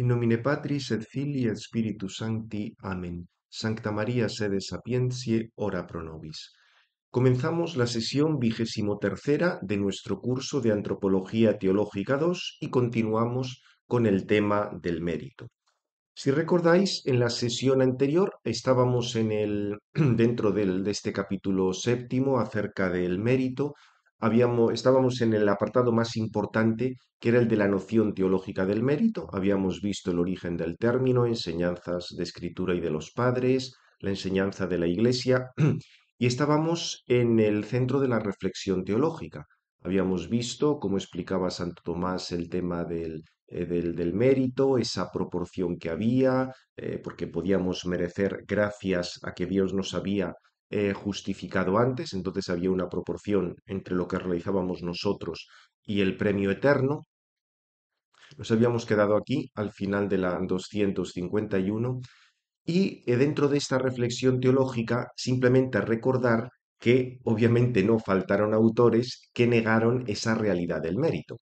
In nomine Patris et Filii et Spiritus Sancti. Amén. Sancta María, sede sapientiae, ora pro nobis. Comenzamos la sesión vigésimo de nuestro curso de Antropología Teológica 2 y continuamos con el tema del mérito. Si recordáis, en la sesión anterior estábamos en el, dentro del, de este capítulo séptimo acerca del mérito, estábamos en el apartado más importante, que era el de la noción teológica del mérito. Habíamos visto el origen del término, enseñanzas de escritura y de los padres, la enseñanza de la Iglesia, y estábamos en el centro de la reflexión teológica. Habíamos visto cómo explicaba Santo Tomás el tema eh, del, del, mérito, esa proporción que había, eh, porque podíamos merecer gracias a que Dios nos había eh, justificado antes, entonces había una proporción entre lo que realizábamos nosotros y el premio eterno. Nos habíamos quedado aquí al final de la 251 y eh, dentro de esta reflexión teológica simplemente recordar que obviamente no faltaron autores que negaron esa realidad del mérito.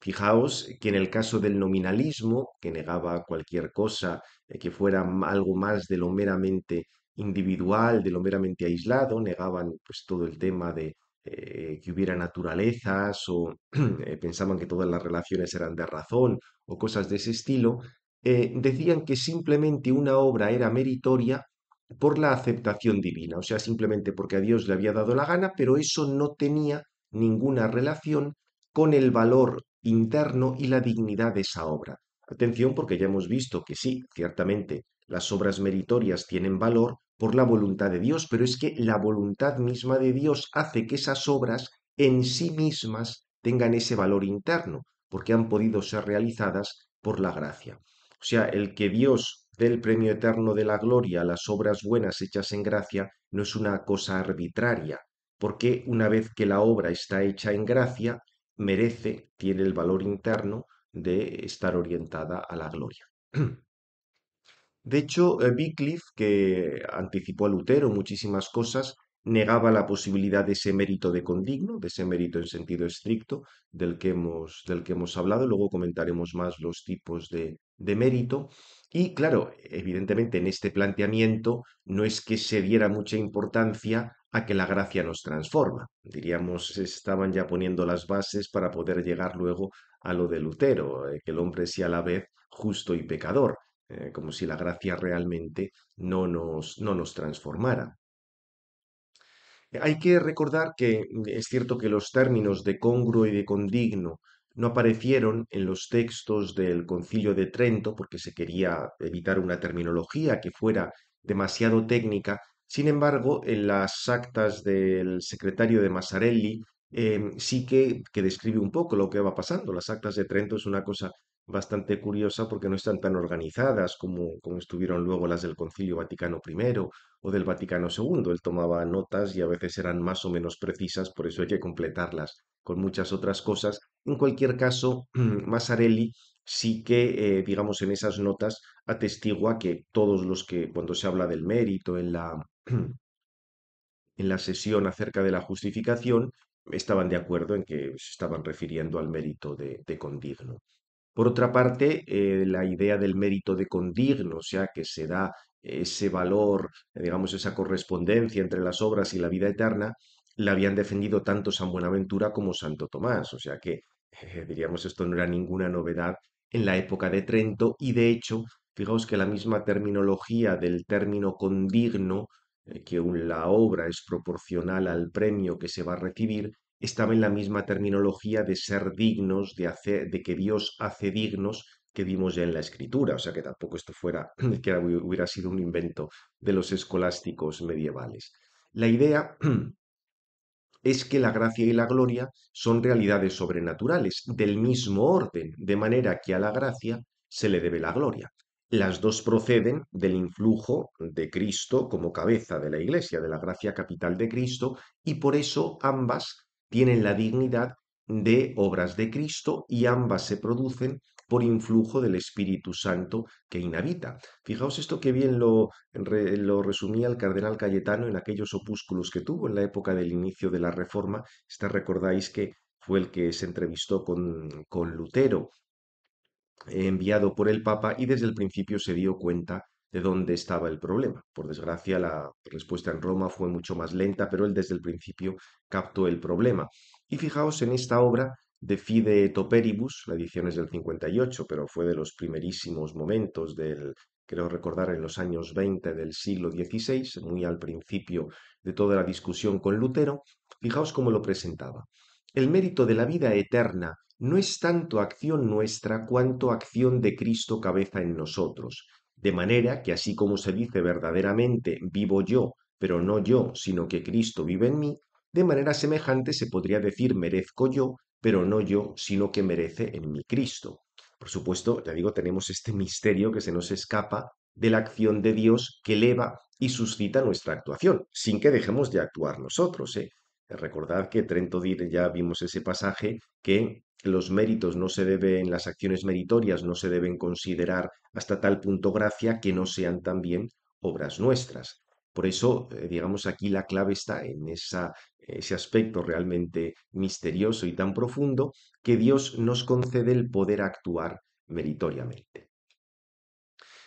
Fijaos que en el caso del nominalismo, que negaba cualquier cosa eh, que fuera algo más de lo meramente individual de lo meramente aislado, negaban pues, todo el tema de eh, que hubiera naturalezas o eh, pensaban que todas las relaciones eran de razón o cosas de ese estilo, eh, decían que simplemente una obra era meritoria por la aceptación divina, o sea, simplemente porque a Dios le había dado la gana, pero eso no tenía ninguna relación con el valor interno y la dignidad de esa obra. Atención porque ya hemos visto que sí, ciertamente las obras meritorias tienen valor, por la voluntad de Dios, pero es que la voluntad misma de Dios hace que esas obras en sí mismas tengan ese valor interno, porque han podido ser realizadas por la gracia. O sea, el que Dios dé el premio eterno de la gloria a las obras buenas hechas en gracia no es una cosa arbitraria, porque una vez que la obra está hecha en gracia, merece, tiene el valor interno de estar orientada a la gloria. De hecho, eh, Wycliffe, que anticipó a Lutero muchísimas cosas, negaba la posibilidad de ese mérito de condigno, de ese mérito en sentido estricto del que hemos, del que hablado, luego comentaremos más los tipos de, de mérito. Y claro, evidentemente en este planteamiento no es que se diera mucha importancia a que la gracia nos transforma. Diríamos, estaban ya poniendo las bases para poder llegar luego a lo de Lutero, eh, que el hombre sea a la vez justo y pecador. Eh, como si la gracia realmente no nos, no nos transformara. Eh, hay que recordar que mm, es cierto que los términos de congruo y de condigno no aparecieron en los textos del concilio de Trento porque se quería evitar una terminología que fuera demasiado técnica. Sin embargo, en las actas del secretario de Massarelli em, sí que, que describe un poco lo que va pasando. Las actas de Trento es una cosa bastante curiosa porque no están tan organizadas como, como estuvieron luego las del Concilio Vaticano I o del Vaticano II. Él tomaba notas y a veces eran más o menos precisas, por eso hay que completarlas con muchas otras cosas. En cualquier caso, Massarelli sí que, eh, digamos, en esas notas atestigua que todos los que, cuando se habla del mérito en la, en la sesión acerca de la justificación, estaban de acuerdo en que se estaban refiriendo al mérito de, de condigno. Por otra parte, eh, la idea del mérito de condigno, o sea, que se da ese valor, digamos, esa correspondencia entre las obras y la vida eterna, la habían defendido tanto San Buenaventura como Santo Tomás. O sea que, eh, diríamos, esto no era ninguna novedad en la época de Trento y de hecho, fijaos que la misma terminología del término condigno, eh, que la obra es proporcional al premio que se va a recibir, estaba en la misma terminología de ser dignos, de, hacer, de que Dios hace dignos que vimos ya en la escritura, o sea que tampoco esto fuera, que hubiera sido un invento de los escolásticos medievales. La idea es que la gracia y la gloria son realidades sobrenaturales del mismo orden, de manera que a la gracia se le debe la gloria. Las dos proceden del influjo de Cristo como cabeza de la Iglesia, de la gracia capital de Cristo, y por eso ambas tienen la dignidad de obras de Cristo y ambas se producen por influjo del Espíritu Santo que inhabita. Fijaos esto que bien lo, resumía el cardenal Cayetano en aquellos opúsculos que tuvo en la época del inicio de la Reforma. Esta recordáis que fue el que se entrevistó con, con Lutero, enviado por el Papa, y desde el principio se dio cuenta de dónde estaba el problema. Por desgracia, la respuesta en Roma fue mucho más lenta, pero él desde el principio captó el problema. Y fijaos en esta obra de Fide Toperibus la edición es del 58, pero fue de los primerísimos momentos del, creo recordar, en los años 20 del siglo XVI, muy al principio de toda la discusión con Lutero. Fijaos cómo lo presentaba. El mérito de la vida eterna no es tanto acción nuestra cuanto acción de Cristo cabeza en nosotros, de manera que así como se dice verdaderamente vivo yo, pero no yo, sino que Cristo vive en mí, de manera semejante se podría decir merezco yo, pero no yo, sino que merece en mí Cristo. Por supuesto, ya digo, tenemos este misterio que se nos escapa de la acción de Dios que eleva y suscita nuestra actuación, sin que dejemos de actuar nosotros. ¿eh? Recordad que Trento ya vimos ese pasaje que los méritos no se deben, las acciones meritorias no se deben considerar hasta tal punto gracia que no sean también obras nuestras. Por eso, eh, digamos, aquí la clave está en ese aspecto realmente misterioso y tan profundo que Dios nos concede el poder actuar meritoriamente.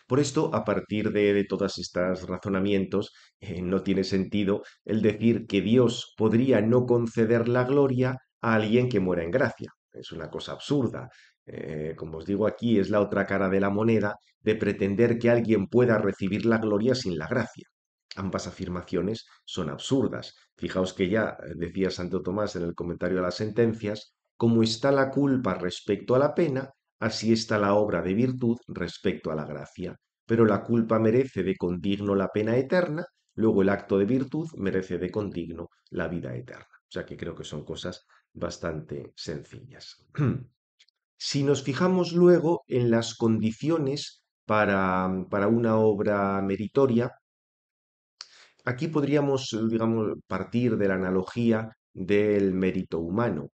Por esto, a partir de, todos estos razonamientos, eh, no tiene sentido el decir que Dios podría no conceder la gloria a alguien que muera en gracia. Es una cosa absurda. Eh, como os digo aquí, es la otra cara de la moneda de pretender que alguien pueda recibir la gloria sin la gracia. Ambas afirmaciones son absurdas. Fijaos que ya eh, decía Santo Tomás en el comentario a las sentencias, como está la culpa respecto a la pena, así está la obra de virtud respecto a la gracia. Pero la culpa merece de condigno la pena eterna, luego el acto de virtud merece de condigno la vida eterna. O sea que creo que son cosas bastante sencillas. Si nos fijamos luego en las condiciones para, una obra meritoria, aquí podríamos, digamos, partir de la analogía del mérito humano.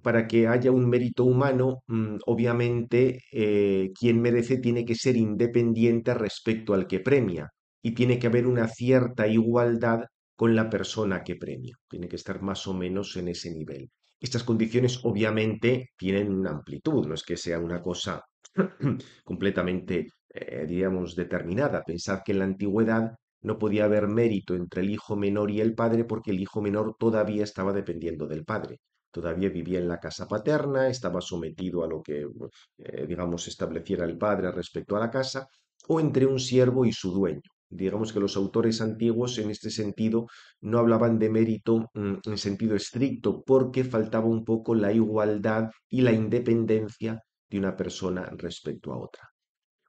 Para que haya un mérito humano, mm, obviamente eh, quien merece tiene que ser independiente respecto al que premia y tiene que haber una cierta igualdad con la persona que premia. Tiene que estar más o menos en ese nivel. Estas condiciones obviamente tienen una amplitud, no es que sea una cosa completamente, eh, digamos, determinada. Pensad que en la antigüedad no podía haber mérito entre el hijo menor y el padre porque el hijo menor todavía estaba dependiendo del padre. Todavía vivía en la casa paterna, estaba sometido a lo que, eh, digamos, estableciera el padre respecto a la casa, o entre un siervo y su dueño digamos que los autores antiguos en este sentido no hablaban de mérito mm, en sentido estricto porque faltaba un poco la igualdad y la independencia de una persona respecto a otra.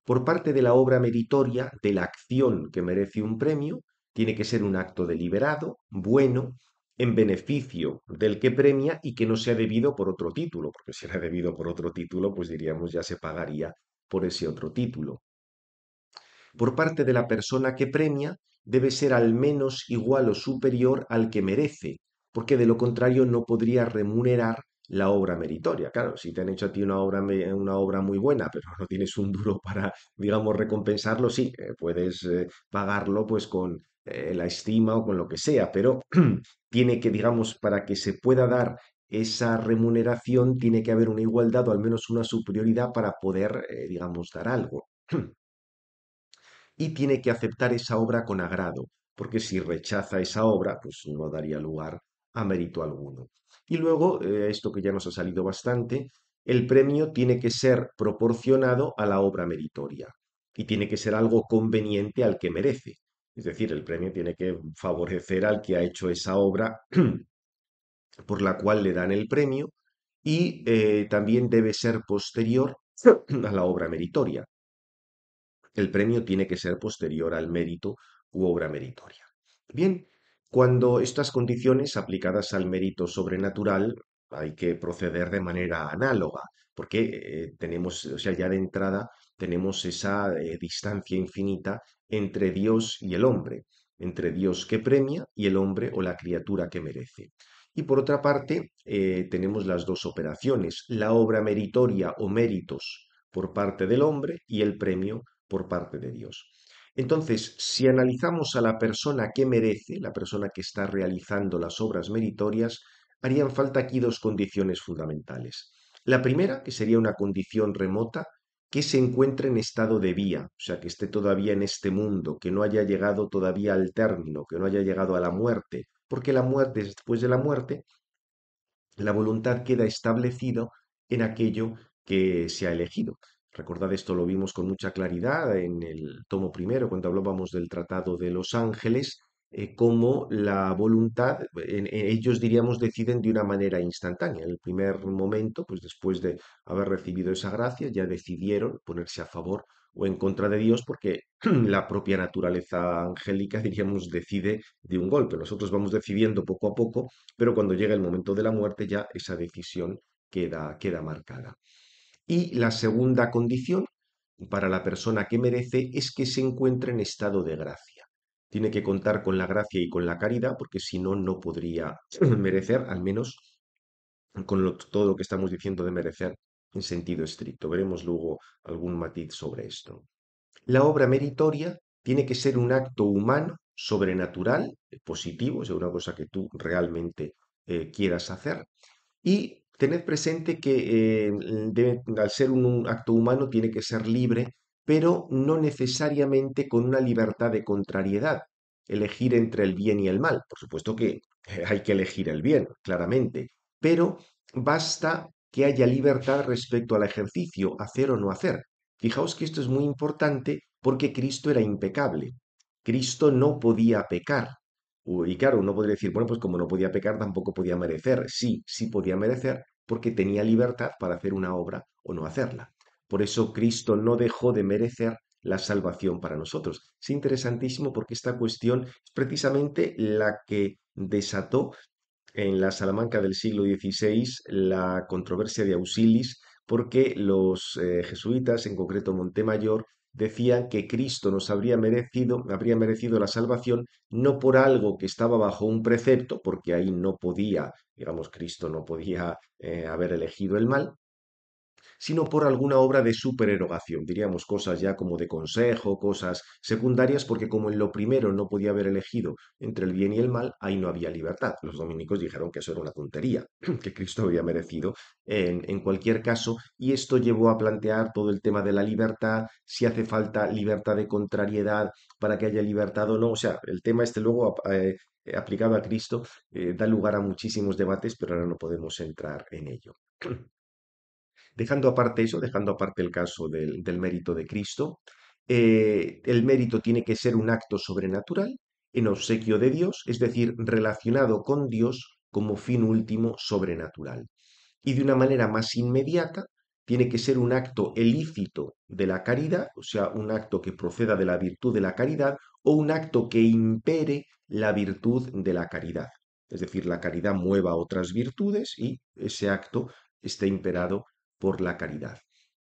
Por parte de la obra meritoria, de la acción que merece un premio, tiene que ser un acto deliberado, bueno, en beneficio del que premia y que no sea debido por otro título, porque si era debido por otro título, pues diríamos ya se pagaría por ese otro título por parte de la persona que premia debe ser al menos igual o superior al que merece, porque de lo contrario no podría remunerar la obra meritoria. Claro, si te han hecho a ti una obra, una obra muy buena, pero no tienes un duro para, digamos, recompensarlo, sí, eh, puedes eh, pagarlo pues con eh, la estima o con lo que sea, pero tiene que, digamos, para que se pueda dar esa remuneración, tiene que haber una igualdad o al menos una superioridad para poder, digamos, dar algo. y tiene que aceptar esa obra con agrado, porque si rechaza esa obra, pues no daría lugar a mérito alguno. Y luego, eh, esto que ya nos ha salido bastante, el premio tiene que ser proporcionado a la obra meritoria y tiene que ser algo conveniente al que merece. Es decir, el premio tiene que favorecer al que ha hecho esa obra por la cual le dan el premio y eh, también debe ser posterior a la obra meritoria el premio tiene que ser posterior al mérito u obra meritoria. Bien, cuando estas condiciones aplicadas al mérito sobrenatural hay que proceder de manera análoga, porque eh, tenemos, o sea, ya de entrada tenemos esa eh, distancia infinita entre Dios y el hombre, entre Dios que premia y el hombre o la criatura que merece. Y por otra parte, eh, tenemos las dos operaciones, la obra meritoria o méritos por parte del hombre y el premio por parte de Dios. Entonces, si analizamos a la persona que merece, la persona que está realizando las obras meritorias, harían falta aquí dos condiciones fundamentales. La primera, que sería una condición remota, que se encuentre en estado de vía, o sea, que esté todavía en este mundo, que no haya llegado todavía al término, que no haya llegado a la muerte, porque la muerte, después de la muerte, la voluntad queda establecida en aquello que se ha elegido. Recordad esto, lo vimos con mucha claridad en el tomo primero, cuando hablábamos del Tratado de los Ángeles, eh, cómo como la voluntad, ellos diríamos deciden de una manera instantánea. En el primer momento, pues después de haber recibido esa gracia, ya decidieron ponerse a favor o en contra de Dios porque la propia naturaleza angélica, diríamos, decide de un golpe. Nosotros vamos decidiendo poco a poco, pero cuando llega el momento de la muerte ya esa decisión queda, queda marcada. Y la segunda condición para la persona que merece es que se encuentre en estado de gracia. Tiene que contar con la gracia y con la caridad, porque si no, no podría merecer, al menos con todo lo que estamos diciendo de merecer en sentido estricto. Veremos luego algún matiz sobre esto. La obra meritoria tiene que ser un acto humano, sobrenatural, positivo, es una cosa que tú realmente eh, quieras hacer, y Tened presente que eh, al ser un acto humano tiene que ser libre, pero no necesariamente con una libertad de contrariedad, elegir entre el bien y el mal. Por supuesto que eh, hay que elegir el bien, claramente, pero basta que haya libertad respecto al ejercicio, hacer o no hacer. Fijaos que esto es muy importante porque Cristo era impecable. Cristo no podía pecar. Y claro, uno podría decir, bueno, pues como no podía pecar, tampoco podía merecer. Sí, sí podía merecer porque tenía libertad para hacer una obra o no hacerla. Por eso Cristo no dejó de merecer la salvación para nosotros. Es interesantísimo porque esta cuestión es precisamente la que desató en la Salamanca del siglo XVI la controversia de Ausilis, porque los eh, jesuitas, en concreto Montemayor, decían que Cristo nos habría merecido, habría merecido la salvación no por algo que estaba bajo un precepto, porque ahí no podía, digamos, Cristo no podía eh, haber elegido el mal, sino por alguna obra de supererogación, diríamos cosas ya como de consejo, cosas secundarias, porque como en lo primero no podía haber elegido entre el bien y el mal, ahí no había libertad. Los dominicos dijeron que eso era una tontería, que Cristo había merecido en, cualquier caso, y esto llevó a plantear todo el tema de la libertad, si hace falta libertad de contrariedad para que haya libertad o no, o sea, el tema este luego... Eh, aplicado a Cristo eh, da lugar a muchísimos debates, pero ahora no podemos entrar en ello. Dejando aparte eso, dejando aparte el caso del, mérito de Cristo, eh, el mérito tiene que ser un acto sobrenatural en obsequio de Dios, es decir, relacionado con Dios como fin último sobrenatural. Y de una manera más inmediata, tiene que ser un acto ilícito de la caridad, o sea, un acto que proceda de la virtud de la caridad o un acto que impere la virtud de la caridad. Es decir, la caridad mueva otras virtudes y ese acto esté imperado por la caridad.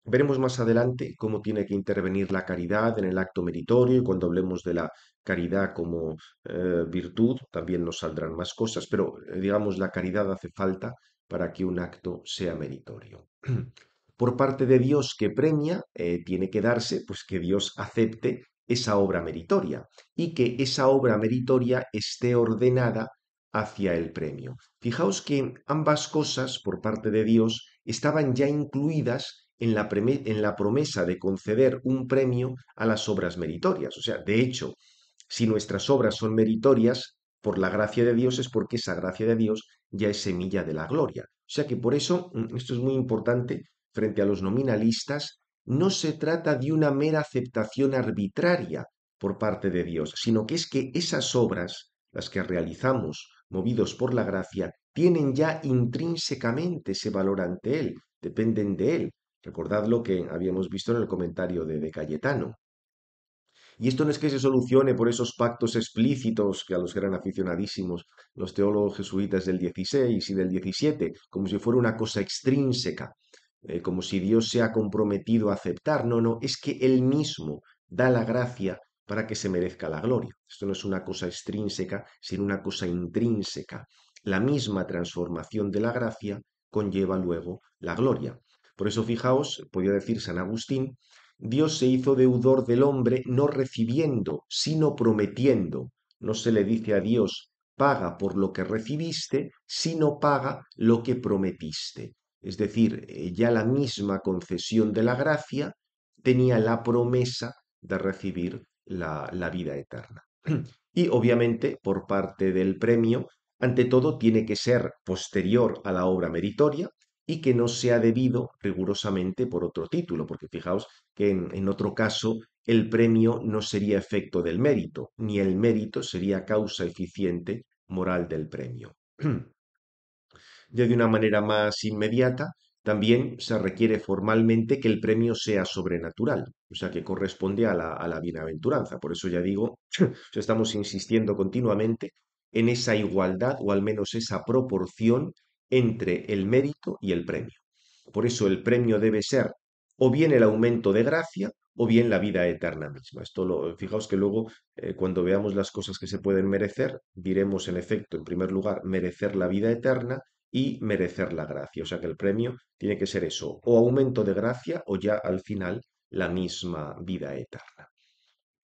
Veremos más adelante cómo tiene que intervenir la caridad en el acto meritorio y cuando hablemos de la caridad como eh, virtud también nos saldrán más cosas, pero eh, digamos la caridad hace falta para que un acto sea meritorio. Por parte de Dios que premia, eh, tiene que darse pues que Dios acepte esa obra meritoria y que esa obra meritoria esté ordenada hacia el premio. Fijaos que ambas cosas por parte de Dios estaban ya incluidas en la, promesa de conceder un premio a las obras meritorias. O sea, de hecho, si nuestras obras son meritorias, por la gracia de Dios es porque esa gracia de Dios ya es semilla de la gloria. O sea que por eso, mm, esto es muy importante frente a los nominalistas, no se trata de una mera aceptación arbitraria por parte de Dios, sino que es que esas obras, las que realizamos movidos por la gracia, tienen ya intrínsecamente ese valor ante Él, dependen de Él. Recordad lo que habíamos visto en el comentario de, de Cayetano. Y esto no es que se solucione por esos pactos explícitos que a los gran eran aficionadísimos los teólogos jesuitas del 16 y del 17, como si fuera una cosa extrínseca, eh, como si Dios se ha comprometido a aceptar. No, no, es que Él mismo da la gracia para que se merezca la gloria. Esto no es una cosa extrínseca, sino una cosa intrínseca la misma transformación de la gracia conlleva luego la gloria. Por eso fijaos, podía decir San Agustín, Dios se hizo deudor del hombre no recibiendo, sino prometiendo. No se le dice a Dios, paga por lo que recibiste, sino paga lo que prometiste. Es decir, eh, ya la misma concesión de la gracia tenía la promesa de recibir la, la vida eterna. Y obviamente, por parte del premio, ante todo tiene que ser posterior a la obra meritoria y que no sea debido rigurosamente por otro título, porque fijaos que en, otro caso el premio no sería efecto del mérito, ni el mérito sería causa eficiente moral del premio. Ya de una manera más inmediata, también se requiere formalmente que el premio sea sobrenatural, o sea, que corresponde a la, a la bienaventuranza. Por eso ya digo, estamos insistiendo continuamente en esa igualdad o al menos esa proporción entre el mérito y el premio. Por eso el premio debe ser o bien el aumento de gracia o bien la vida eterna misma. Esto lo, fijaos que luego eh, cuando veamos las cosas que se pueden merecer, diremos en efecto, en primer lugar, merecer la vida eterna y merecer la gracia. O sea que el premio tiene que ser eso, o aumento de gracia o ya al final la misma vida eterna.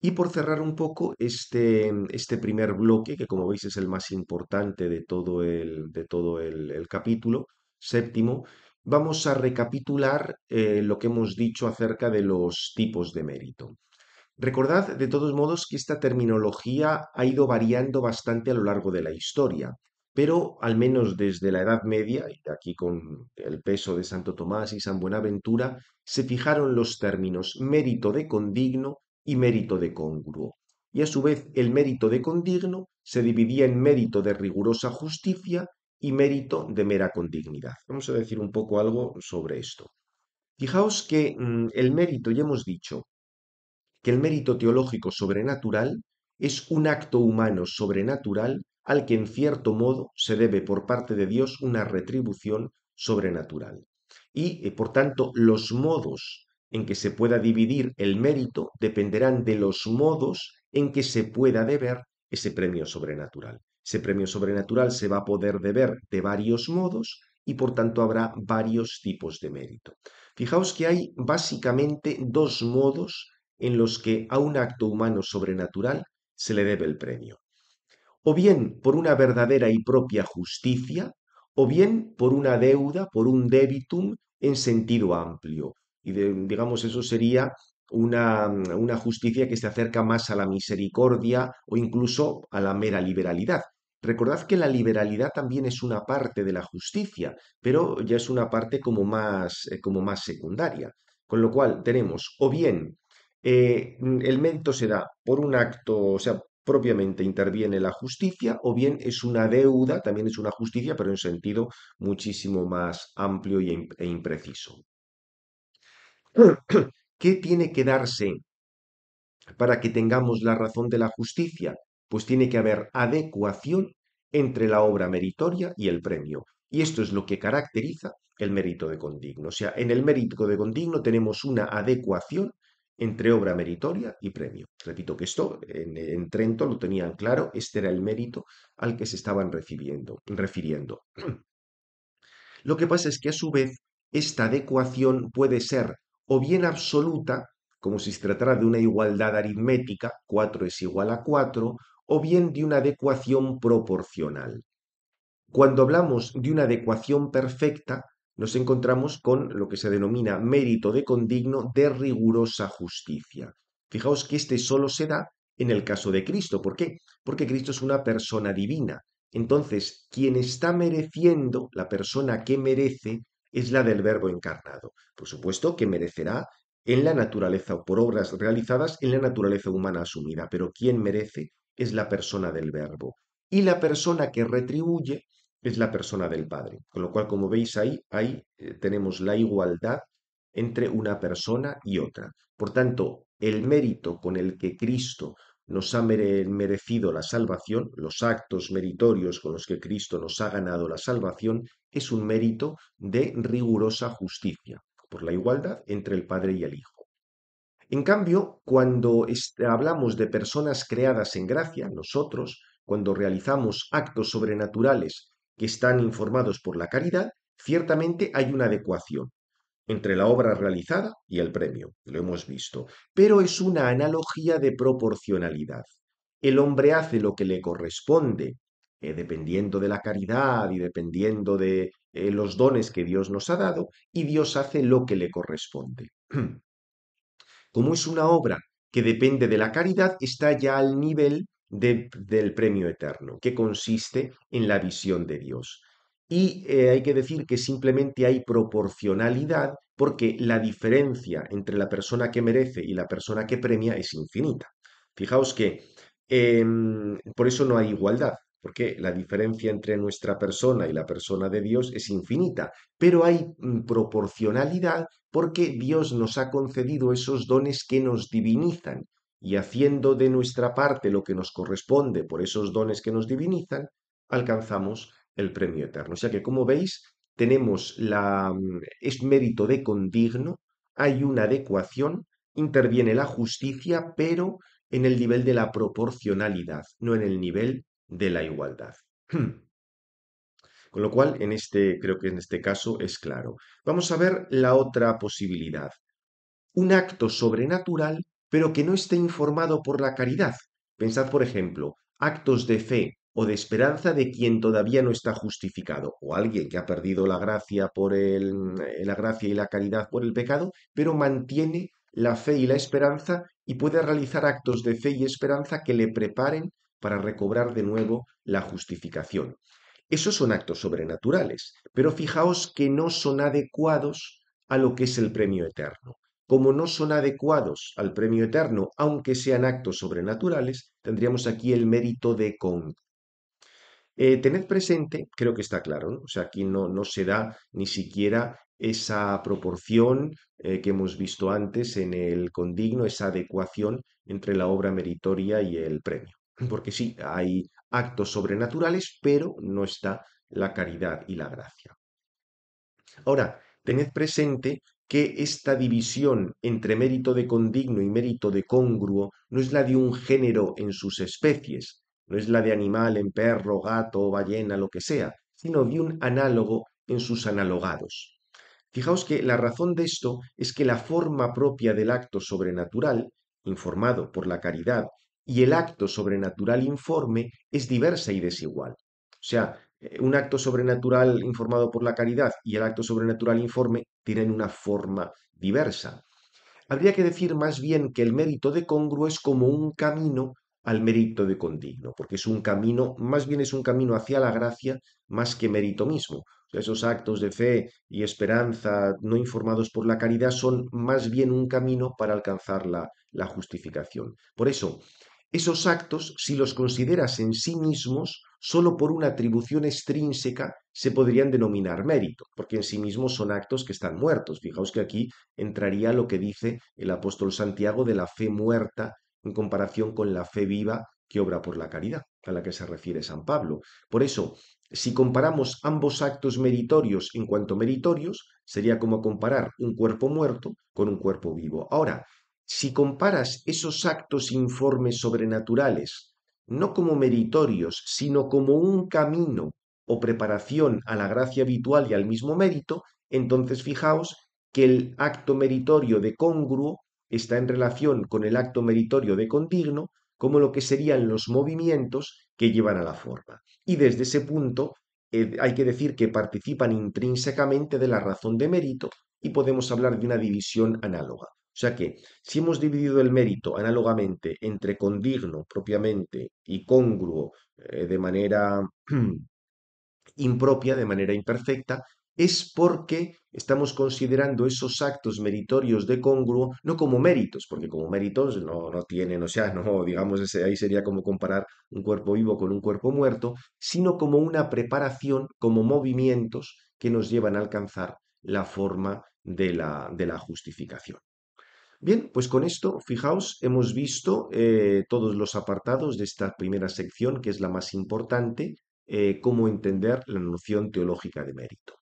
Y por cerrar un poco este, este primer bloque, que como veis es el más importante de todo el, de todo el, capítulo, séptimo, vamos a recapitular eh, lo que hemos dicho acerca de los tipos de mérito. Recordad, de todos modos, que esta terminología ha ido variando bastante a lo largo de la historia, pero al menos desde la Edad Media, y aquí con el peso de Santo Tomás y San Buenaventura, se fijaron los términos mérito de condigno y mérito de congruo, y a su vez el mérito de condigno se dividía en mérito de rigurosa justicia y mérito de mera condignidad. Vamos a decir un poco algo sobre esto. Fijaos que mm, el mérito, ya hemos dicho, que el mérito teológico sobrenatural es un acto humano sobrenatural al que en cierto modo se debe por parte de Dios una retribución sobrenatural. Y, eh, por tanto, los modos en que se pueda dividir el mérito dependerán de los modos en que se pueda deber ese premio sobrenatural. Ese premio sobrenatural se va a poder deber de varios modos y por tanto habrá varios tipos de mérito. Fijaos que hay básicamente dos modos en los que a un acto humano sobrenatural se le debe el premio. O bien por una verdadera y propia justicia, o bien por una deuda, por un debitum en sentido amplio, y digamos eso sería una, una justicia que se acerca más a la misericordia o incluso a la mera liberalidad. Recordad que la liberalidad también es una parte de la justicia, pero ya es una parte como más, eh, como más secundaria. Con lo cual tenemos o bien eh, el mento se da por un acto, o sea, propiamente interviene la justicia, o bien es una deuda, también es una justicia, pero en sentido muchísimo más amplio e, e impreciso. ¿Qué tiene que darse para que tengamos la razón de la justicia? Pues tiene que haber adecuación entre la obra meritoria y el premio. Y esto es lo que caracteriza el mérito de condigno. O sea, en el mérito de condigno tenemos una adecuación entre obra meritoria y premio. Repito que esto en, en, Trento lo tenían claro, este era el mérito al que se estaban recibiendo, refiriendo. Lo que pasa es que a su vez esta adecuación puede ser o bien absoluta, como si se tratara de una igualdad aritmética, 4 es igual a 4, o bien de una adecuación proporcional. Cuando hablamos de una adecuación perfecta, nos encontramos con lo que se denomina mérito de condigno de rigurosa justicia. Fijaos que este solo se da en el caso de Cristo. ¿Por qué? Porque Cristo es una persona divina. Entonces, quien está mereciendo, la persona que merece, es la del Verbo encarnado. Por supuesto que merecerá en la naturaleza o por obras realizadas en la naturaleza humana asumida, pero quien merece es la persona del Verbo. Y la persona que retribuye es la persona del Padre. Con lo cual, como veis ahí, ahí eh, tenemos la igualdad entre una persona y otra. Por tanto, el mérito con el que Cristo nos ha merecido la salvación, los actos meritorios con los que Cristo nos ha ganado la salvación, es un mérito de rigurosa justicia, por la igualdad entre el Padre y el Hijo. En cambio, cuando hablamos de personas creadas en gracia, nosotros, cuando realizamos actos sobrenaturales que están informados por la caridad, ciertamente hay una adecuación entre la obra realizada y el premio, lo hemos visto, pero es una analogía de proporcionalidad. El hombre hace lo que le corresponde, eh, dependiendo de la caridad y dependiendo de eh, los dones que Dios nos ha dado, y Dios hace lo que le corresponde. Como es una obra que depende de la caridad, está ya al nivel del premio eterno, que consiste en la visión de Dios. Y eh, hay que decir que simplemente hay proporcionalidad porque la diferencia entre la persona que merece y la persona que premia es infinita. Fijaos que em, por eso no hay igualdad, porque la diferencia entre nuestra persona y la persona de Dios es infinita, pero hay mm, proporcionalidad porque Dios nos ha concedido esos dones que nos divinizan y haciendo de nuestra parte lo que nos corresponde por esos dones que nos divinizan, alcanzamos el premio eterno. O sea que, como veis, tenemos la, mm, es mérito de condigno, hay una adecuación, interviene la justicia, pero en el nivel de la proporcionalidad, no en el nivel de la igualdad. Hmm. Con lo cual, en este, creo que en este caso es claro. Vamos a ver la otra posibilidad. Un acto sobrenatural, pero que no esté informado por la caridad. Pensad, por ejemplo, actos de fe o de esperanza de quien todavía no está justificado, o alguien que ha perdido la gracia por el, eh, la gracia y la caridad por el pecado, pero mantiene la fe y la esperanza y puede realizar actos de fe y esperanza que le preparen para recobrar de nuevo la justificación. Esos son actos sobrenaturales, pero fijaos que no son adecuados a lo que es el premio eterno. Como no son adecuados al premio eterno, aunque sean actos sobrenaturales, tendríamos aquí el mérito de, con, eh, tened presente, creo que está claro, o sea, aquí no, no se da ni siquiera esa proporción eh, que hemos visto antes en el condigno, esa adecuación entre la obra meritoria y el premio. Porque sí, hay actos sobrenaturales, pero no está la caridad y la gracia. Ahora, tened presente que esta división entre mérito de condigno y mérito de congruo no es la de un género en sus especies, no es la de animal en perro, gato, ballena, lo que sea, sino de un análogo en sus analogados. Fijaos que la razón de esto es que la forma propia del acto sobrenatural, informado por la caridad, y el acto sobrenatural informe es diversa y desigual. O sea, eh, un acto sobrenatural informado por la caridad y el acto sobrenatural informe tienen una forma diversa. Habría que decir más bien que el mérito de Congruo es como un camino al mérito de condigno, porque es un camino, más bien es un camino hacia la gracia más que mérito mismo. esos actos de fe y esperanza no informados por la caridad son más bien un camino para alcanzar la, justificación. Por eso, esos actos, si los consideras en sí mismos, solo por una atribución extrínseca se podrían denominar mérito, porque en sí mismos son actos que están muertos. Fijaos que aquí entraría lo que dice el apóstol Santiago de la fe muerta en comparación con la fe viva que obra por la caridad, a la que se refiere San Pablo. Por eso, si comparamos ambos actos meritorios en cuanto meritorios, sería como comparar un cuerpo muerto con un cuerpo vivo. Ahora, si comparas esos actos informes sobrenaturales, no como meritorios, sino como un camino o preparación a la gracia habitual y al mismo mérito, entonces fijaos que el acto meritorio de congruo está en relación con el acto meritorio de condigno, como lo que serían los movimientos que llevan a la forma. Y desde ese punto eh, hay que decir que participan intrínsecamente de la razón de mérito y podemos hablar de una división análoga. O sea que si hemos dividido el mérito análogamente entre condigno propiamente y congruo eh, de manera impropia, de manera imperfecta, es porque estamos considerando esos actos meritorios de congruo no como méritos, porque como méritos no, tienen, o sea, no, digamos, ahí sería como comparar un cuerpo vivo con un cuerpo muerto, sino como una preparación, como movimientos que nos llevan a alcanzar la forma de la, justificación. Bien, pues con esto, fijaos, hemos visto eh, todos los apartados de esta primera sección, que es la más importante, eh, cómo entender la noción teológica de mérito.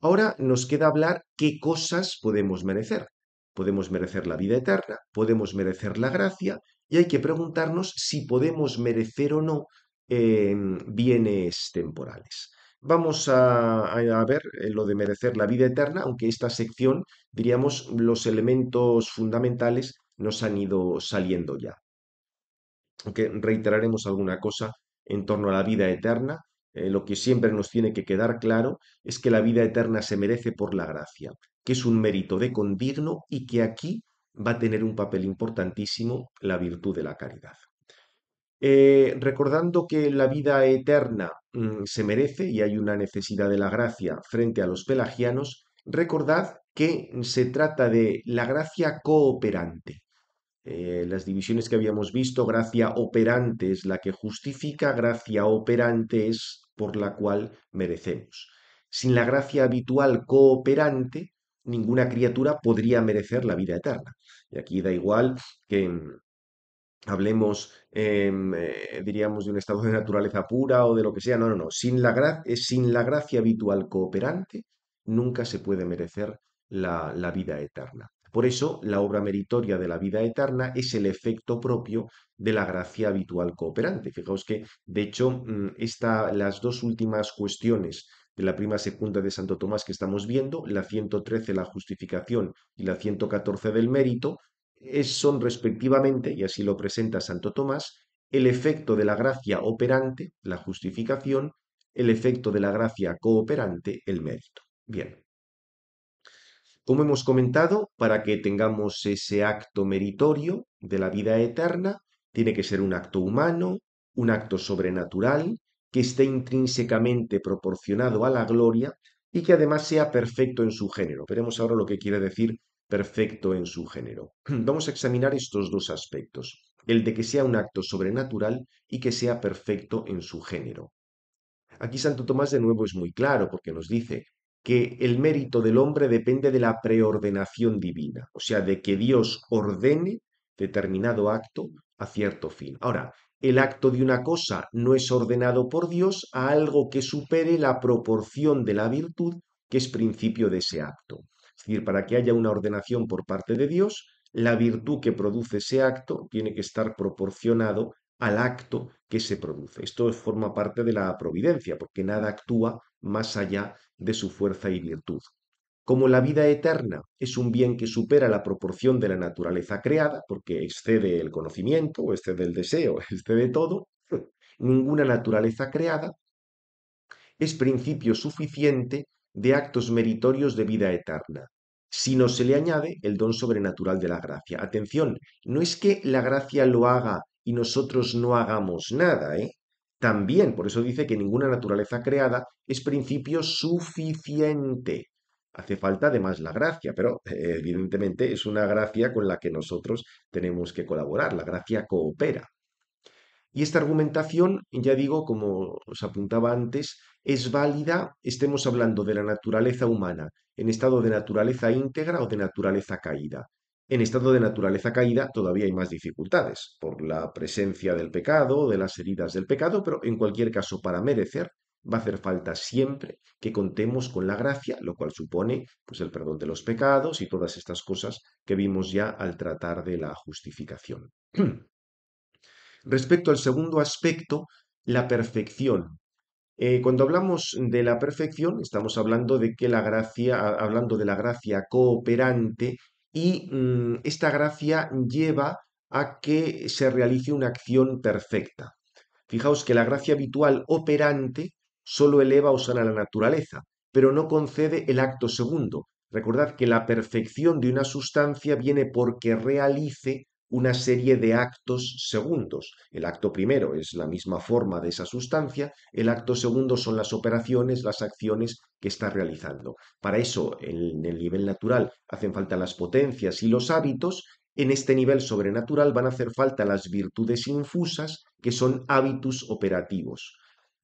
Ahora nos queda hablar qué cosas podemos merecer. Podemos merecer la vida eterna, podemos merecer la gracia y hay que preguntarnos si podemos merecer o no em, bienes temporales. Vamos a, a, ver eh, lo de merecer la vida eterna, aunque esta sección, diríamos, los elementos fundamentales nos han ido saliendo ya. Aunque reiteraremos alguna cosa en torno a la vida eterna, eh, lo que siempre nos tiene que quedar claro es que la vida eterna se merece por la gracia, que es un mérito de condigno y que aquí va a tener un papel importantísimo la virtud de la caridad. Eh, recordando que la vida eterna mm, se merece y hay una necesidad de la gracia frente a los pelagianos, recordad que se trata de la gracia cooperante. Eh, las divisiones que habíamos visto, gracia operante es la que justifica, gracia operante es por la cual merecemos. Sin la gracia habitual cooperante, ninguna criatura podría merecer la vida eterna. Y aquí da igual que em, hablemos, em, eh, diríamos, de un estado de naturaleza pura o de lo que sea. No, no, no. Sin la, eh, sin la gracia habitual cooperante, nunca se puede merecer la vida eterna. Por eso, la obra meritoria de la vida eterna es el efecto propio de la gracia habitual cooperante. Fijaos que, de hecho, mm, las dos últimas cuestiones de la prima secunda de Santo Tomás que estamos viendo, la 113, la justificación, y la 114 del mérito, son respectivamente, y así lo presenta Santo Tomás, el efecto de la gracia operante, la justificación, el efecto de la gracia cooperante, el mérito. Bien como hemos comentado, para que tengamos ese acto meritorio de la vida eterna, tiene que ser un acto humano, un acto sobrenatural, que esté intrínsecamente proporcionado a la gloria y que además sea perfecto en su género. Veremos ahora lo que quiere decir perfecto en su género. Vamos a examinar estos dos aspectos, el de que sea un acto sobrenatural y que sea perfecto en su género. Aquí Santo Tomás de nuevo es muy claro porque nos dice, que el mérito del hombre depende de la preordenación divina, o sea, de que Dios ordene determinado acto a cierto fin. Ahora, el acto de una cosa no es ordenado por Dios a algo que supere la proporción de la virtud que es principio de ese acto. Es decir, para que haya una ordenación por parte de Dios, la virtud que produce ese acto tiene que estar proporcionado al acto que se produce. Esto forma parte de la providencia, porque nada actúa más allá de su fuerza y virtud. Como la vida eterna es un bien que supera la proporción de la naturaleza creada, porque excede el conocimiento, excede el deseo, excede todo, ninguna naturaleza creada, es principio suficiente de actos meritorios de vida eterna, si no se le añade el don sobrenatural de la gracia. Atención, no es que la gracia lo haga y nosotros no hagamos nada, ¿eh? También, por eso dice que ninguna naturaleza creada es principio suficiente. Hace falta además la gracia, pero eh, evidentemente es una gracia con la que nosotros tenemos que colaborar, la gracia coopera. Y esta argumentación, ya digo, como os apuntaba antes, es válida, estemos hablando de la naturaleza humana en estado de naturaleza íntegra o de naturaleza caída. En estado de naturaleza caída todavía hay más dificultades, por la presencia del pecado, de las heridas del pecado, pero en cualquier caso, para merecer, va a hacer falta siempre que contemos con la gracia, lo cual supone pues, el perdón de los pecados y todas estas cosas que vimos ya al tratar de la justificación. Respecto al segundo aspecto, la perfección, eh, cuando hablamos de la perfección, estamos hablando de que la gracia, hablando de la gracia cooperante y mm, esta gracia lleva a que se realice una acción perfecta. Fijaos que la gracia habitual operante solo eleva o sana la naturaleza, pero no concede el acto segundo. Recordad que la perfección de una sustancia viene porque realice una serie de actos segundos. El acto primero es la misma forma de esa sustancia, el acto segundo son las operaciones, las acciones que está realizando. Para eso, en el nivel natural hacen falta las potencias y los hábitos, en este nivel sobrenatural van a hacer falta las virtudes infusas, que son hábitos operativos.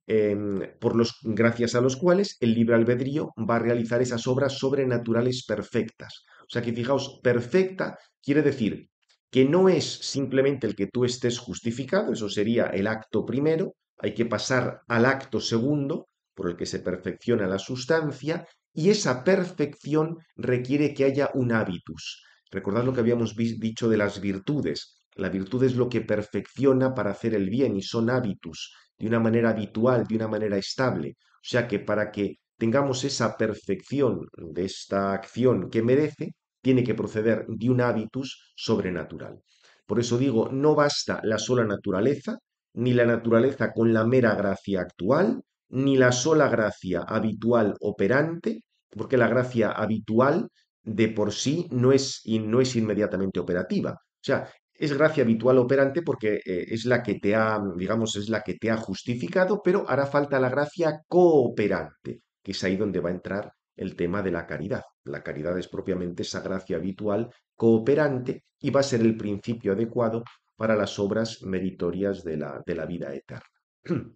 Em, por los, gracias a los cuales el libre albedrío va a realizar esas obras sobrenaturales perfectas. O sea que fijaos, perfecta quiere decir que no es simplemente el que tú estés justificado, eso sería el acto primero, hay que pasar al acto segundo, por el que se perfecciona la sustancia, y esa perfección requiere que haya un hábitus. Recordad lo que habíamos dicho de las virtudes. La virtud es lo que perfecciona para hacer el bien y son hábitus, de una manera habitual, de una manera estable. O sea que para que tengamos esa perfección de esta acción que merece, tiene que proceder de un hábitus sobrenatural. Por eso digo, no basta la sola naturaleza, ni la naturaleza con la mera gracia actual, ni la sola gracia habitual operante, porque la gracia habitual de por sí no es, no es inmediatamente operativa. O sea, es gracia habitual operante porque eh, es la que te ha, digamos, es la que te ha justificado, pero hará falta la gracia cooperante, que es ahí donde va a entrar el tema de la caridad. La caridad es propiamente esa gracia habitual, cooperante, y va a ser el principio adecuado para las obras meritorias de la, de la vida eterna.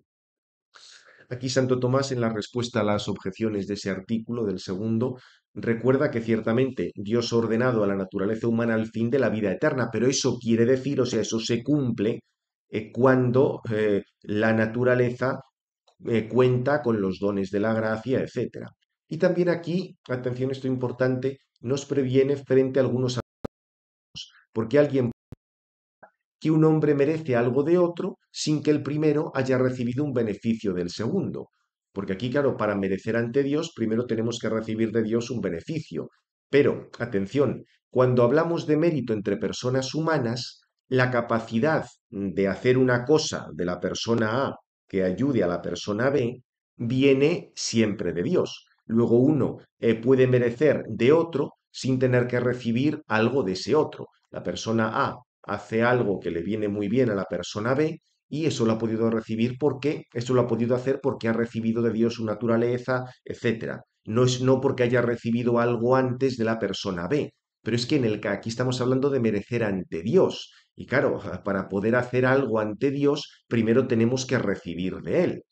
Aquí Santo Tomás, en la respuesta a las objeciones de ese artículo del segundo, recuerda que ciertamente Dios ha ordenado a la naturaleza humana al fin de la vida eterna, pero eso quiere decir, o sea, eso se cumple eh, cuando eh, la naturaleza eh, cuenta con los dones de la gracia, etc. Y también aquí, atención, esto importante, nos previene frente a algunos abusos, porque alguien que un hombre merece algo de otro sin que el primero haya recibido un beneficio del segundo. Porque aquí, claro, para merecer ante Dios, primero tenemos que recibir de Dios un beneficio. Pero, atención, cuando hablamos de mérito entre personas humanas, la capacidad de hacer una cosa de la persona A que ayude a la persona B viene siempre de Dios. Luego uno eh, puede merecer de otro sin tener que recibir algo de ese otro. La persona A hace algo que le viene muy bien a la persona B y eso lo ha podido recibir porque, eso lo ha podido hacer porque ha recibido de Dios su naturaleza, etc. No es no porque haya recibido algo antes de la persona B, pero es que en el que aquí estamos hablando de merecer ante Dios. Y claro, para poder hacer algo ante Dios, primero tenemos que recibir de Él.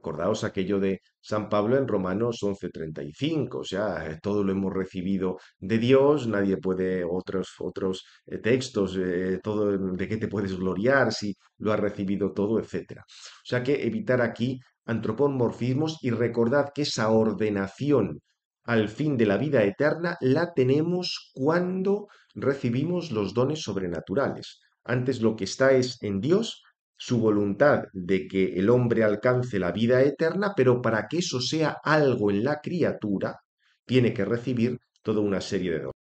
Acordaos aquello de San Pablo en Romanos 11:35, o sea, eh, todo lo hemos recibido de Dios, nadie puede, otros, otros eh, textos, eh, todo de qué te puedes gloriar si lo has recibido todo, etc. O sea que evitar aquí antropomorfismos y recordad que esa ordenación al fin de la vida eterna la tenemos cuando recibimos los dones sobrenaturales. Antes lo que está es en Dios, su voluntad de que el hombre alcance la vida eterna, pero para que eso sea algo en la criatura, tiene que recibir toda una serie de dones.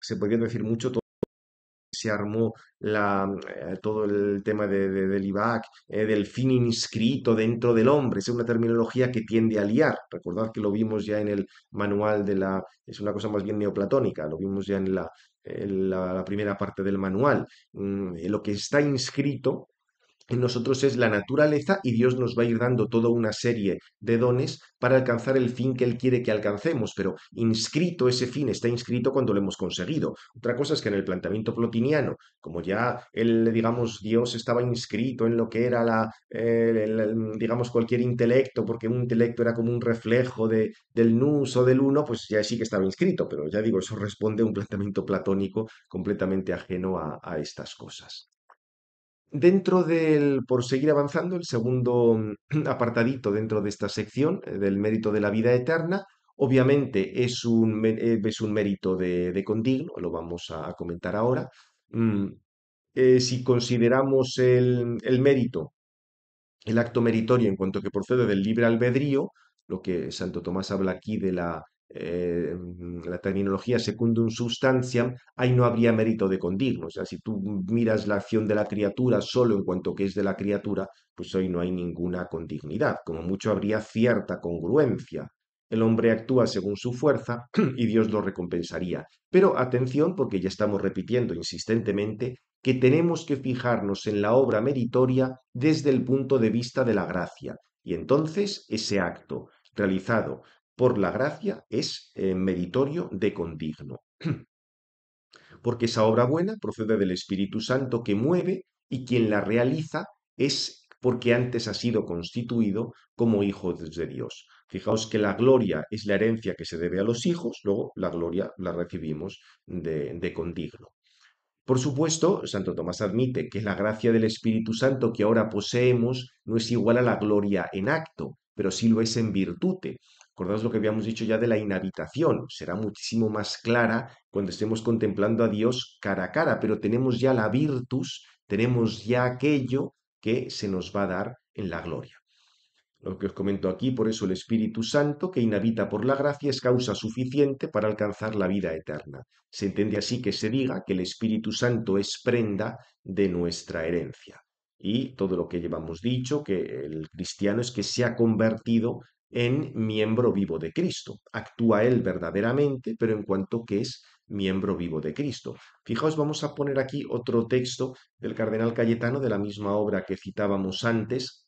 Se podría decir mucho todo se armó la, eh, todo el tema de, del IVAC, eh, del fin inscrito dentro del hombre. Es una terminología que tiende a liar. Recordad que lo vimos ya en el manual de la... Es una cosa más bien neoplatónica, lo vimos ya en la, la, primera parte del manual. Mm, eh, lo que está inscrito en nosotros es la naturaleza y Dios nos va a ir dando toda una serie de dones para alcanzar el fin que Él quiere que alcancemos, pero inscrito ese fin está inscrito cuando lo hemos conseguido. Otra cosa es que en el planteamiento plotiniano, como ya él, digamos, Dios estaba inscrito en lo que era la, eh, digamos, cualquier intelecto, porque un intelecto era como un reflejo de, del nus o del uno, pues ya sí que estaba inscrito, pero ya digo, eso responde a un planteamiento platónico completamente ajeno a estas cosas. Dentro del, por seguir avanzando, el segundo mm, apartadito dentro de esta sección eh, del mérito de la vida eterna, obviamente es un, eh, un mérito de, condigno, lo vamos a comentar ahora. Mm, eh, si consideramos el, el mérito, el acto meritorio en cuanto que procede del libre albedrío, lo que Santo Tomás habla aquí de la eh, mm, la terminología secundum substantiam, ahí no habría mérito de condigno. O sea, si tú miras la acción de la criatura solo en cuanto que es de la criatura, pues hoy no hay ninguna condignidad. Como mucho habría cierta congruencia. El hombre actúa según su fuerza y Dios lo recompensaría. Pero atención, porque ya estamos repitiendo insistentemente que tenemos que fijarnos en la obra meritoria desde el punto de vista de la gracia. Y entonces ese acto realizado por la gracia es eh, meritorio de condigno. Porque esa obra buena procede del Espíritu Santo que mueve y quien la realiza es porque antes ha sido constituido como hijo de Dios. Fijaos que la gloria es la herencia que se debe a los hijos, luego la gloria la recibimos de, de condigno. Por supuesto, Santo Tomás admite que la gracia del Espíritu Santo que ahora poseemos no es igual a la gloria en acto, pero sí lo es en virtute, Acordaos lo que habíamos dicho ya de la inhabitación. Será muchísimo más clara cuando estemos contemplando a Dios cara a cara, pero tenemos ya la virtus, tenemos ya aquello que se nos va a dar en la gloria. Lo que os comento aquí, por eso el Espíritu Santo, que inhabita por la gracia, es causa suficiente para alcanzar la vida eterna. Se entiende así que se diga que el Espíritu Santo es prenda de nuestra herencia. Y todo lo que llevamos dicho, que el cristiano es que se ha convertido en miembro vivo de Cristo. Actúa Él verdaderamente, pero en cuanto que es miembro vivo de Cristo. Fijaos, vamos a poner aquí otro texto del cardenal Cayetano de la misma obra que citábamos antes,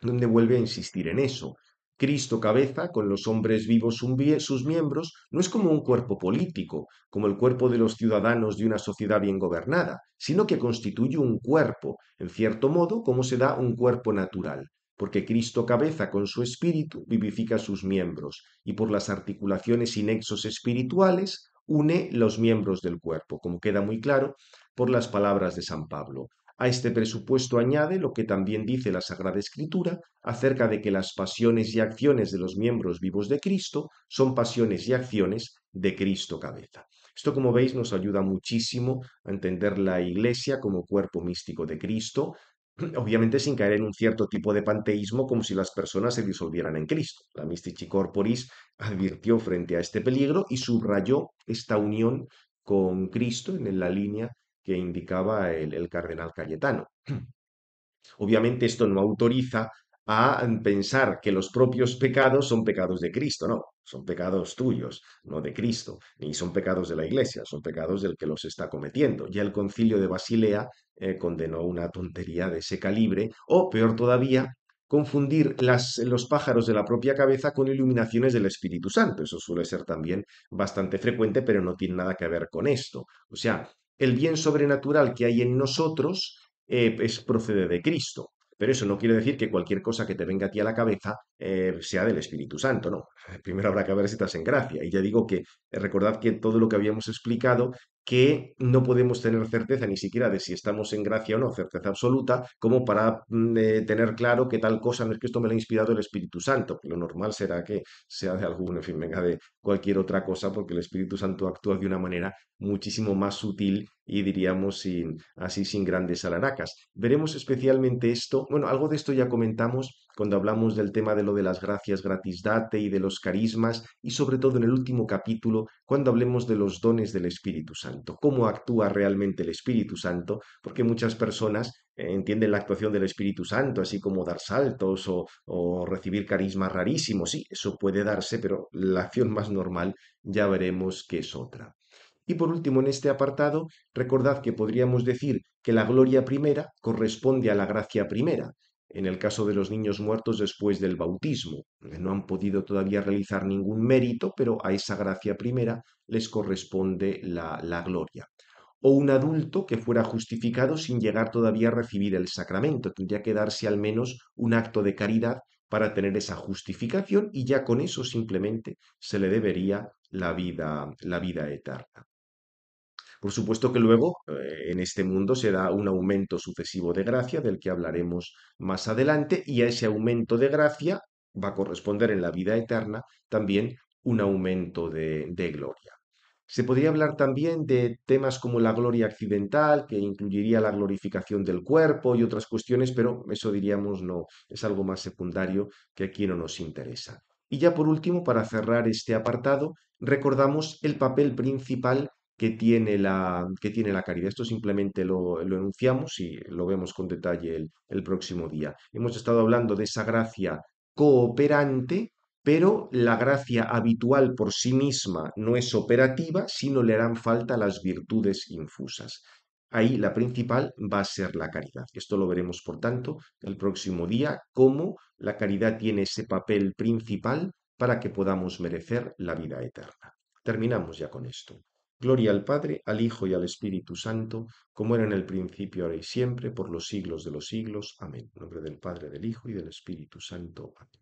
donde vuelve a insistir en eso. Cristo cabeza, con los hombres vivos sus miembros, no es como un cuerpo político, como el cuerpo de los ciudadanos de una sociedad bien gobernada, sino que constituye un cuerpo, en cierto modo, como se da un cuerpo natural porque Cristo cabeza con su espíritu vivifica sus miembros, y por las articulaciones y nexos espirituales une los miembros del cuerpo, como queda muy claro por las palabras de San Pablo. A este presupuesto añade lo que también dice la Sagrada Escritura acerca de que las pasiones y acciones de los miembros vivos de Cristo son pasiones y acciones de Cristo cabeza. Esto, como veis, nos ayuda muchísimo a entender la Iglesia como cuerpo místico de Cristo, obviamente sin caer en un cierto tipo de panteísmo como si las personas se disolvieran en Cristo. La Mystici Corporis advirtió frente a este peligro y subrayó esta unión con Cristo en la línea que indicaba el, cardenal Cayetano. Obviamente esto no autoriza a pensar que los propios pecados son pecados de Cristo, no son pecados tuyos, no de Cristo, ni son pecados de la Iglesia, son pecados del que los está cometiendo. Ya el concilio de Basilea eh, condenó una tontería de ese calibre, o peor todavía, confundir los pájaros de la propia cabeza con iluminaciones del Espíritu Santo. Eso suele ser también bastante frecuente, pero no tiene nada que ver con esto. O sea, el bien sobrenatural que hay en nosotros eh, es, procede de Cristo. Pero eso no quiere decir que cualquier cosa que te venga a ti a la cabeza eh, sea del Espíritu Santo, no. Primero habrá que ver si estás en gracia. Y ya digo que eh, recordad que todo lo que habíamos explicado que no podemos tener certeza ni siquiera de si estamos en gracia o no, certeza absoluta, como para mm, eh, tener claro que tal cosa no es que esto me lo ha inspirado el Espíritu Santo. Lo normal será que sea de algún, en fin, venga de cualquier otra cosa, porque el Espíritu Santo actúa de una manera muchísimo más sutil y diríamos así sin grandes alaracas. Veremos especialmente esto, bueno, algo de esto ya comentamos cuando hablamos del tema de lo de las gracias gratis date y de los carismas, y sobre todo en el último capítulo, cuando hablemos de los dones del Espíritu Santo, cómo actúa realmente el Espíritu Santo, porque muchas personas eh, entienden la actuación del Espíritu Santo, así como dar saltos o, recibir carismas rarísimos. Sí, eso puede darse, pero la acción más normal ya veremos que es otra. Y por último, en este apartado, recordad que podríamos decir que la gloria primera corresponde a la gracia primera, en el caso de los niños muertos después del bautismo. No han podido todavía realizar ningún mérito, pero a esa gracia primera les corresponde la, gloria. O un adulto que fuera justificado sin llegar todavía a recibir el sacramento. Tendría que darse al menos un acto de caridad para tener esa justificación y ya con eso simplemente se le debería la vida eterna. Por supuesto que luego eh, en este mundo se da un aumento sucesivo de gracia del que hablaremos más adelante y a ese aumento de gracia va a corresponder en la vida eterna también un aumento de, de gloria. Se podría hablar también de temas como la gloria accidental, que incluiría la glorificación del cuerpo y otras cuestiones, pero eso diríamos no, es algo más secundario que aquí no nos interesa. Y ya por último, para cerrar este apartado, recordamos el papel principal que tiene la, caridad. Esto simplemente lo, enunciamos y lo vemos con detalle el, el próximo día. Hemos estado hablando de esa gracia cooperante, pero la gracia habitual por sí misma no es operativa, sino le harán falta las virtudes infusas. Ahí la principal va a ser la caridad. Esto lo veremos, por tanto, el próximo día, cómo la caridad tiene ese papel principal para que podamos merecer la vida eterna. Terminamos ya con esto. Gloria al Padre, al Hijo y al Espíritu Santo, como era en el principio, ahora y siempre, por los siglos de los siglos. Amén. En nombre del Padre, del Hijo y del Espíritu Santo. Amén.